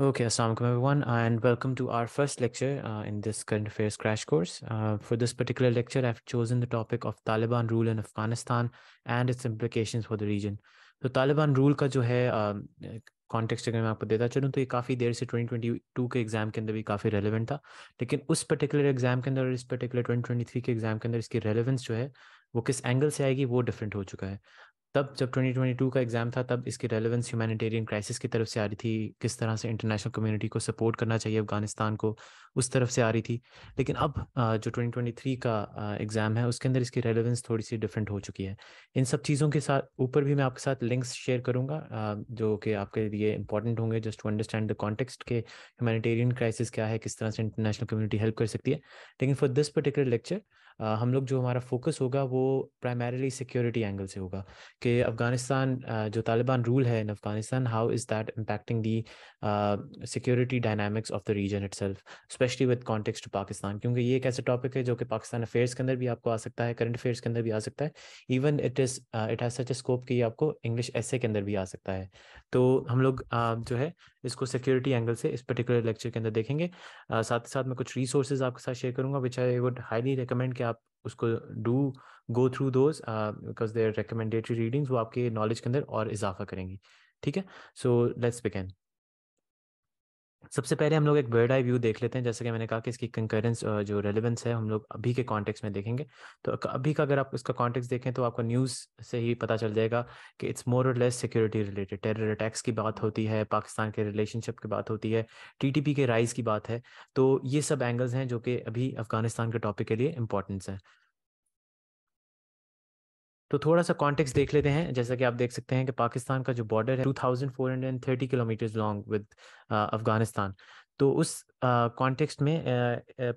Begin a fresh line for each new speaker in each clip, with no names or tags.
Okay, Assalamualaikum everyone, and welcome to our first lecture uh, in this current affairs crash course. Uh, for this particular lecture, I've chosen the topic of Taliban rule in Afghanistan and its implications for the region. So, Taliban rule का जो है context अगर मैं आपको देता चलूँ तो ये काफ़ी देर से 2022 के exam के अंदर भी काफ़ी relevant था लेकिन उस particular exam के अंदर और इस particular 2023 के exam के अंदर इसकी relevance जो है वो किस angle से आएगी वो different हो चुका है तब जब 2022 का एग्ज़ाम था तब इसकी रेलेवेंस ह्यूमैनिटेरियन क्राइसिस की तरफ से आ रही थी किस तरह से इंटरनेशनल कम्युनिटी को सपोर्ट करना चाहिए अफगानिस्तान को उस तरफ से आ रही थी लेकिन अब जो 2023 का एग्ज़ाम है उसके अंदर इसकी रेलेवेंस थोड़ी सी डिफरेंट हो चुकी है इन सब चीज़ों के साथ ऊपर भी मैं आपके साथ लिंक्स शेयर करूँगा जो कि आपके लिए इंपॉर्टेंट होंगे just to understand the context के ह्यूमैनिटेरियन क्राइसिस क्या है किस तरह से इंटरनेशनल कम्युनिटी हेल्प कर सकती है लेकिन फॉर दिस पर्टिकुलर लेक्चर हम लोग जो हमारा फोकस होगा वो प्राइमरीली सिक्योरिटी एंगल से होगा कि अफगानिस्तान जो तालिबान रूल है in Afghanistan how is that impacting the security dynamics of the region itself specially with context to Pakistan क्योंकि ये एक ऐसा टॉपिक है जो कि पाकिस्तान अफेयर्स के अंदर भी आपको आ सकता है करंट अफेयर्स के अंदर भी आ सकता है even it is it has such a scope कि ये आपको इंग्लिश एस के अंदर भी आ सकता है तो हम लोग uh, जो है इसको सिक्योरिटी एंगल से इस पर्टिकुलर लेक्चर के अंदर देखेंगे uh, साथ ही साथ मैं कुछ रिसोर्सेज आपके साथ शेयर करूंगा which I would highly recommend कि आप उसको do go through those because they're recommendatory readings वो आपके नॉलेज के अंदर और इजाफा करेंगी ठीक है सो लेट्स बिगेन सबसे पहले हम लोग एक बर्ड आई व्यू देख लेते हैं जैसे कि मैंने कहा कि इसकी कंकरेंस जो रेलिवेंस है हम लोग अभी के कॉन्टेक्स्ट में देखेंगे तो अभी का अगर आप इसका कॉन्टेक्स्ट देखें तो आपको न्यूज़ से ही पता चल जाएगा कि इट्स मोर और less security related terror attacks की बात होती है पाकिस्तान के रिलेशनशिप की बात होती है टी के राइज की बात है तो ये सब एंगल्स हैं जो कि अभी अफगानिस्तान के टॉपिक के लिए इंपॉर्टेंस हैं तो थोड़ा सा कॉन्टेक्स्ट देख लेते हैं जैसा कि आप देख सकते हैं कि पाकिस्तान का जो बॉर्डर है two thousand four hundred and thirty kilometre long with Afghanistan तो उस कॉन्टेक्स्ट में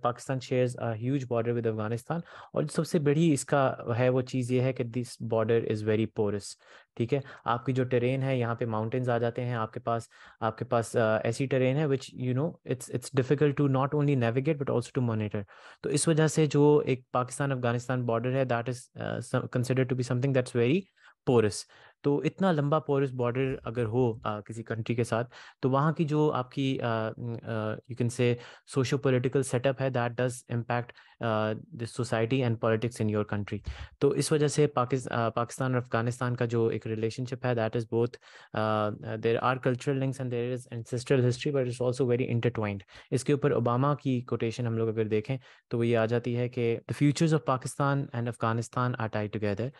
Pakistan shares huge border with Afghanistan और सबसे बड़ी इसका है वो चीज़ ये है कि this border is very porous ठीक है आपकी जो टेरेन है यहाँ पे माउंटेन्स आ जाते हैं आपके पास आपके पास ऐसी टेरेन है which you know it's it's difficult to not only navigate but also to monitor तो इस वजह से जो एक पाकिस्तान अफगानिस्तान बॉर्डर है that is consider to be something that's very porous तो इतना लंबा पोरस बॉर्डर अगर हो आ, किसी कंट्री के साथ तो वहाँ की जो आपकी you can say socio political setup है that does impact this society and politics in your country तो इस वजह से पाकिस् पाकिस्तान और अफगानिस्तान का जो एक रिलेशनशिप है that is both there are cultural links and there is ancestral history but is also very intertwined इसके ऊपर ओबामा की कोटेशन हम लोग अगर देखें तो वो ये आ जाती है कि the futures of Pakistan and Afghanistan are tied together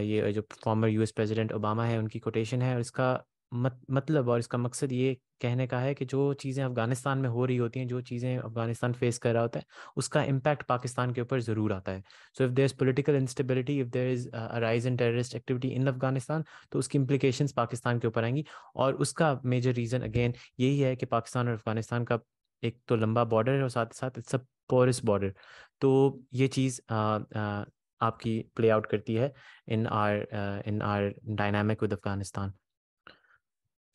ये जो फॉर्मर यूएस प्रेसिडेंट ओबामा है उनकी कोटेशन है और इसका मत, मतलब और इसका मकसद ये कहने का है कि जो चीज़ें अफ़गानिस्तान में हो रही होती हैं जो चीज़ें अफ़गानिस्तान फेस कर रहा होता है उसका इम्पैक्ट पाकिस्तान के ऊपर ज़रूर आता है so if there is political instability if there is rise in terrorist activity in Afghanistan तो उसकी इम्प्लीकेशन पाकिस्तान के ऊपर आएंगी और उसका मेजर रीज़न अगेन यही है कि पाकिस्तान और अफ़गानिस्तान का एक तो लंबा बॉर्डर है और साथ ही साथ इट्स अ पोरस बॉर्डर तो ये चीज़ आपकी प्ले आउट करती है in our in our dynamic with Afghanistan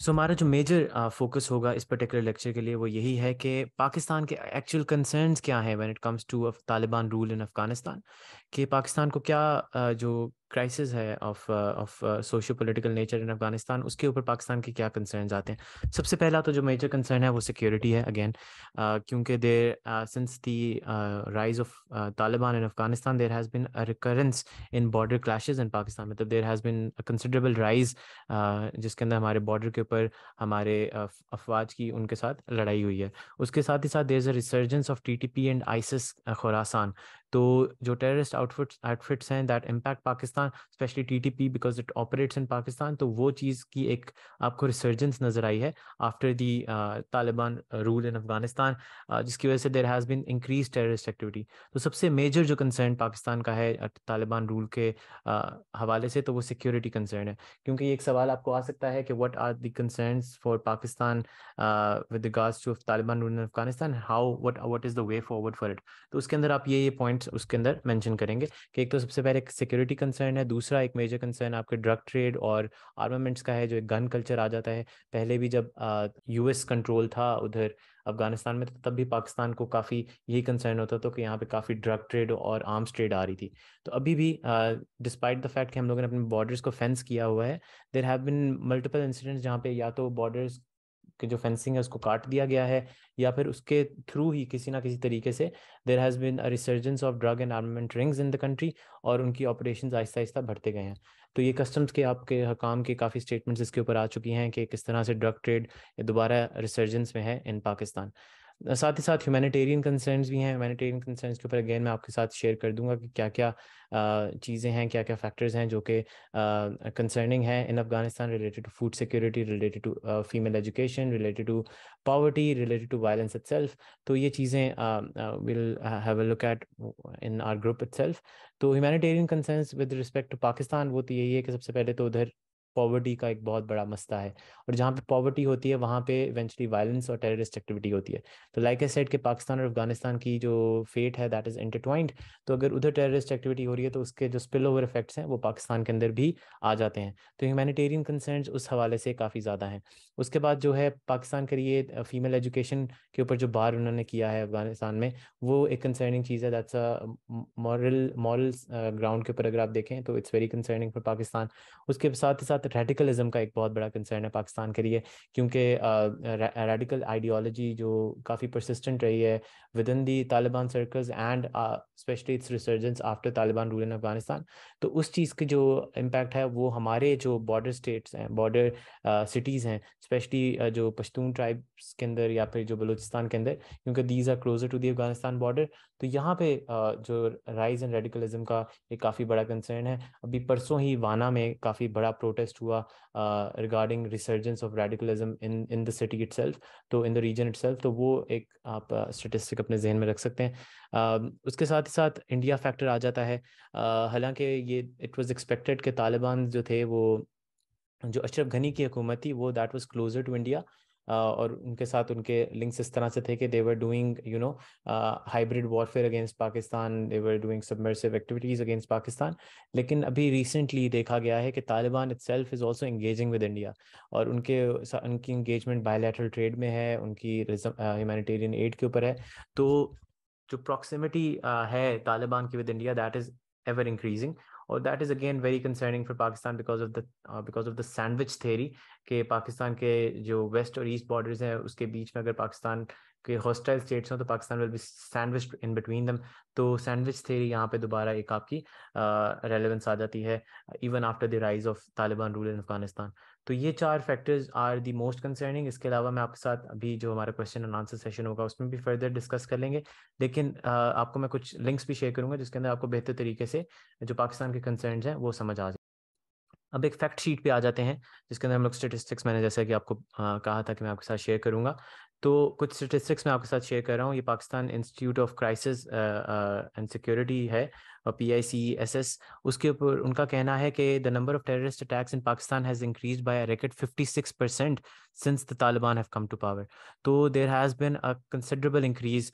so हमारा जो मेजर फोकस uh, होगा इस पर्टिकुलर लेक्चर के लिए वो यही है कि पाकिस्तान के एक्चुअल कंसर्न्स क्या हैं when it comes to Taliban rule in Afghanistan कि पाकिस्तान को क्या uh, जो क्राइसिस है of of socio political nature in Afghanistan उसके ऊपर पाकिस्तान के क्या कंसर्न आते हैं सबसे पहला तो जो मेजर कंसर्न है वो सिक्योरिटी है अगेन uh, क्योंकि there since the rise of Taliban in Afghanistan there has been recurrence in border clashes in Pakistan मतलब there has been considerable rise जिसके अंदर हमारे बॉर्डर के ऊपर हमारे uh, अफवाज की उनके साथ लड़ाई हुई है उसके साथ ही साथ there is a resurgence of T T P and ISIS Khorasan तो जो टेररिस्ट आउटफिट्स आउटफिट्स हैं that impact Pakistan specially TTP because it operates in Pakistan तो वो चीज़ की एक आपको रिसर्जेंस नज़र आई है after the Taliban rule in Afghanistan जिसकी वजह से there has been increase terrorist activity तो सबसे मेजर जो कंसर्न पाकिस्तान का है तालिबान रूल के uh, हवाले से तो वो सिक्योरिटी कंसर्न है क्योंकि एक सवाल आपको आ सकता है कि what are the concern for Pakistan with regards to Taliban rule in Afghanistan how what what is the way forward for it तो उसके अंदर आप ये ये पॉइंट पॉइंट्स उसके अंदर मेंशन करेंगे कि एक तो सबसे पहले सिक्योरिटी कंसर्न है दूसरा एक मेजर कंसर्न आपके ड्रग ट्रेड और आर्मामेंट्स का है जो एक गन कल्चर आ जाता है पहले भी जब यूएस कंट्रोल था उधर अफगानिस्तान में तब भी पाकिस्तान को काफ़ी यही कंसर्न होता था कि यहाँ पे काफ़ी ड्रग ट्रेड और आर्म्स ट्रेड आ रही थी तो अभी भी डिस्पाइट द फैक्ट कि हम लोगों ने अपने बॉर्डर्स को फेंस किया हुआ है there have been multiple incidents जहाँ पे या तो बॉर्डर्स कि जो फेंसिंग है उसको काट दिया गया है या फिर उसके थ्रू ही किसी ना किसी तरीके से there has been resurgence of drug and armament rings in the country और उनकी ऑपरेशन आहिस्ता आहिस्ता बढ़ते गए हैं तो ये कस्टम्स के आपके हकाम के काफ़ी स्टेटमेंट्स इसके ऊपर आ चुकी हैं कि किस तरह से ड्रग ट्रेड दोबारा रिसर्जेंस में है इन पाकिस्तान साथ ही साथ ह्यूमैनिटेरियन कंसर्न्स भी हैं ह्यूमैनिटेरियन कंसर्न्स के ऊपर अगेन मैं आपके साथ शेयर कर दूंगा कि क्या क्या चीज़ें हैं क्या क्या फैक्टर्स हैं जो कि कंसर्निंग हैं in Afghanistan related to food security related to female education related to poverty related to violence it तो ये चीज़ें will have a look at in our group it तो humanitarian concerns with respect to Pakistan वो तो यही है कि सबसे पहले तो उधर पॉवर्टी का एक बहुत बड़ा मसला है और जहाँ पे पॉवर्टी होती है वहाँ पे इवेंचुअली वायलेंस और टेररिस्ट एक्टिविटी होती है तो लाइक आई सेड कि पाकिस्तान और अफगानिस्तान की जो फेट है दैट इज़ इंटरट्वाइंड तो अगर उधर टेररिस्ट एक्टिविटी हो रही है तो उसके जो स्पिल ओवर इफेक्ट्स हैं वो पाकिस्तान के अंदर भी आ जाते हैं तो ह्यूमैनिटेरियन कंसर्न उस हवाले से काफ़ी ज़्यादा हैं उसके बाद जो है पाकिस्तान के लिए फीमेल एजुकेशन के ऊपर जो बार उन्होंने किया है अफगानिस्तान में वो एक कंसर्निंग चीज़ है that's a moral moral ground के ऊपर अगर आप देखें तो it's very concerning for Pakistan उसके साथ ही साथ साथ रेडिकलिज्म का एक बहुत बड़ा कंसर्न है पाकिस्तान के लिए क्योंकि रेडिकल आइडियोलॉजी जो काफ़ी परसिस्टेंट रही है within the Taliban circles and specially its resurgence after Taliban rule in Afghanistan तो उस चीज़ के जो इम्पैक्ट है वो हमारे जो बॉर्डर स्टेट्स हैं बॉर्डर सिटीज़ हैं स्पेशली जो पश्तून ट्राइब्स के अंदर या फिर जो बलूचिस्तान के अंदर क्योंकि these are closer to the Afghanistan border तो यहाँ पे जो राइज एंड रेडिकलिज्म का एक काफ़ी बड़ा कंसर्न है अभी परसों ही वाना में काफ़ी बड़ा प्रोटेस्ट टेस्ट हुआ regarding resurgence of radicalism in in the city it तो इन द रीजन इट तो वो एक आप स्टेटिस्टिक uh, अपने जहन में रख सकते हैं um, उसके साथ ही साथ इंडिया फैक्टर आ जाता है uh, हालांकि ये इट वॉज एक्सपेक्टेड कि तालिबान जो थे वो जो अशरफ घनी की हुकूमत थी वो that was closer to India और उनके साथ उनके लिंक्स इस तरह से थे कि they were doing you know hybrid warfare against Pakistan they were doing subversive activities against Pakistan लेकिन अभी रिसेंटली देखा गया है कि Taliban itself is also engaging with India और उनके उनकी इंगेजमेंट बायोलेटरल ट्रेड में है उनकी ह्यूमैनिटेरियन एड के ऊपर है तो जो प्रॉक्सिमिटी है तालिबान की with India that is ever increasing और that is again very concerning for Pakistan because of the because of the sandwich theory कि पाकिस्तान के जो वेस्ट और ईस्ट बॉर्डर्स हैं उसके बीच में अगर पाकिस्तान कि हॉस्टाइल स्टेट्स हों तो Pakistan will be sandwich in between them तो सैंडविच थे यहाँ पे दोबारा एक आपकी रेलिवेंस आ जाती है even after the rise of Taliban rule in Afghanistan तो ये चार factors are the most concerning इसके अलावा मैं आपके साथ अभी जो हमारा क्वेश्चन एंड आंसर सेशन होगा उसमें भी फर्दर डिस्कस कर लेंगे लेकिन आपको मैं कुछ लिंक्स भी शेयर करूंगा जिसके अंदर आपको बेहतर तरीके से जो पाकिस्तान के कंसर्न हैं वो समझ आ जाए अब एक फैक्ट शीट पे आ जाते हैं जिसके अंदर हम लोग स्टेटिस्टिक्स मैंने जैसा कि आपको आ, कहा था कि मैं आपके साथ शेयर करूंगा तो कुछ स्टेटिस्टिक्स मैं आपके साथ शेयर कर रहा हूँ ये Pakistan institute of crisis and security है P I C S S उसके ऊपर उनका कहना है कि the number of terrorist attacks in Pakistan has increase by रेकेट fifty six percent since the Taliban have come to power तो there has been a considerable increase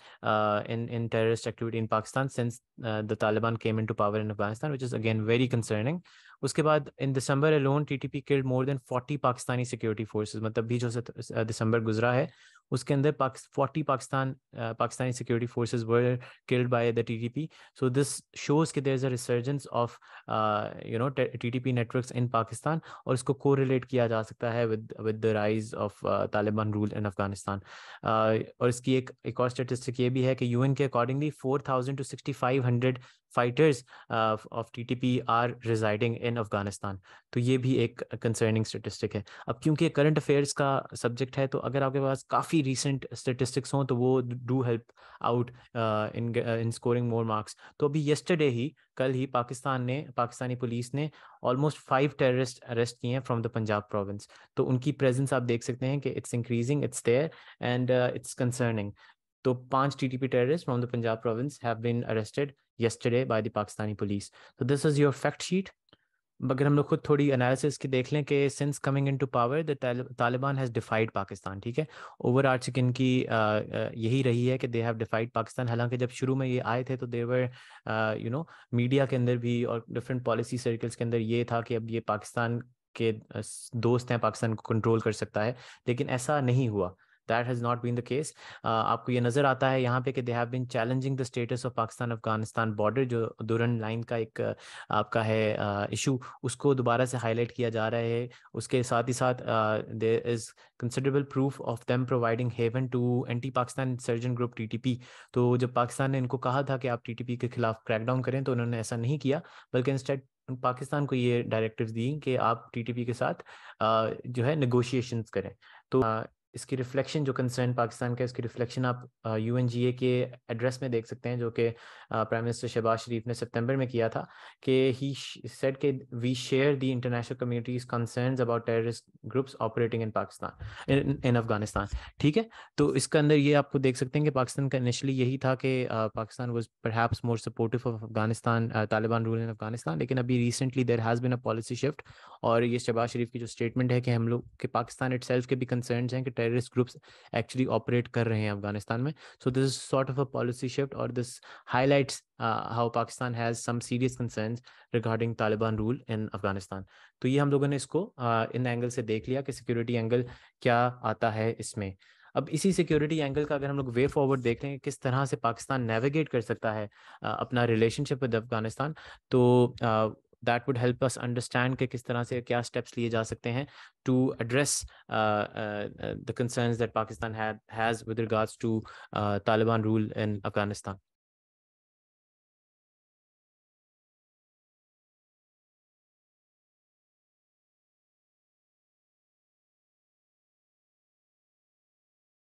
in in terrorist activity in Pakistan since the Taliban came in to power in Afghanistan which is again very concerning उसके बाद in December alone T T P killed more than forty Pakistani security forces मतलब भी जो दिसंबर गुजरा है उसके अंदर forty Pakistan Pakistani security forces were killed by the T T P so this shows के there is a resurgence of you know T T P network in Pakistan और इसको को रिलेट किया जा सकता है with with the rise of Taliban rule in Afghanistan और इसकी एक एक और स्टेटिस्टिक ये भी है कि यू एन के accordingly four thousand two sixty five hundred fighters uh, T TTP are residing in Afghanistan. तो ये भी एक कंसर्निंग स्टेटिस्टिक है अब क्योंकि करंट अफेयर्स का सब्जेक्ट है तो अगर आपके पास काफ़ी रिसेंट स्टेटिस्टिक्स हों तो वो do help out in in scoring more marks तो अभी येस्टरडे ही कल ही पाकिस्तान ने पाकिस्तानी पुलिस ने ऑलमोस्ट फाइव टेररिस्ट अरेस्ट किए हैं फ्रॉम द पंजाब प्रोविंस तो उनकी प्रेजेंस आप देख सकते हैं कि it's increasing it's there and it's concerning तो पांच TTP terrorist from the Punjab province have been arrested yesterday by the Pakistani police. So this is your fact sheet. अगर हम लोग खुद थोड़ी एनालिसिस की देख लें कि since coming in to power the Taliban has defied Pakistan ठीक है ओवर आर्चिक इनकी यही रही है कि दे हैव डिफाइड पाकिस्तान हालांकि जब शुरू में ये आए थे तो देवर यू नो मीडिया के अंदर भी और डिफरेंट पॉलिसी सर्कल्स के अंदर ये था कि अब ये पाकिस्तान के दोस्त हैं पाकिस्तान को कंट्रोल कर सकता है लेकिन ऐसा नहीं हुआ that has not been the case आपको ये नज़र आता है यहाँ पे कि they have been challenging the status of Pakistan Afghanistan border जो दुरन लाइन का एक uh, आपका है इशू uh, उसको दोबारा से हाईलाइट किया जा रहा है उसके साथ ही साथ there is considerable proof of them providing haven to anti Pakistan insurgent group TTP तो जब पाकिस्तान ने इनको कहा था कि आप टीटीपी के खिलाफ क्रैकडाउन करें तो उन्होंने ऐसा नहीं किया बल्कि इंस्टेड पाकिस्तान को ये डायरेक्टिव दी कि आप टीटीपी के साथ uh, जो है नेगोशिएशंस करें तो इसकी रिफ्लेक्शन जो कंसर्न पाकिस्तान का इसकी रिफ्लेक्शन आप यू एन जी ए के एड्रेस में देख सकते हैं जो कि प्राइम मिनिस्टर शहबाज शरीफ ने सितंबर में किया था कि ही सेड के we share the international communities concern about terrorist groups operating in Pakistan in Afghanistan ठीक है तो इसके अंदर ये आपको देख सकते हैं कि पाकिस्तान का इनिशली यही था कि Pakistan was perhaps more supportive of Afghanistan Taliban rule in Afghanistan लेकिन अभी recently there has been a policy shift और ये शहबाज शरीफ की जो स्टेटमेंट है कि हम लोग के पाकिस्तान इट के भी कंसर्न हैं कि टेररिस्ट ग्रुप्स एक्चुअली ऑपरेट कर रहे हैं अफगानिस्तान में so this is sort of a policy shift और this highlights how Pakistan has some serious concern regarding Taliban rule in Afghanistan तो ये हम लोगों ने इसको इन uh, एंगल से देख लिया कि सिक्योरिटी एंगल क्या आता है इसमें अब इसी सिक्योरिटी एंगल का अगर हम लोग वे फॉरवर्ड देख लें किस तरह से पाकिस्तान नेविगेट कर सकता है uh, अपना रिलेशनशिप विद अफगानिस्तान तो uh, that would help us understand कि किस तरह से क्या स्टेप्स लिए जा सकते हैं to address the concern that Pakistan has with regards to Taliban rule in Afghanistan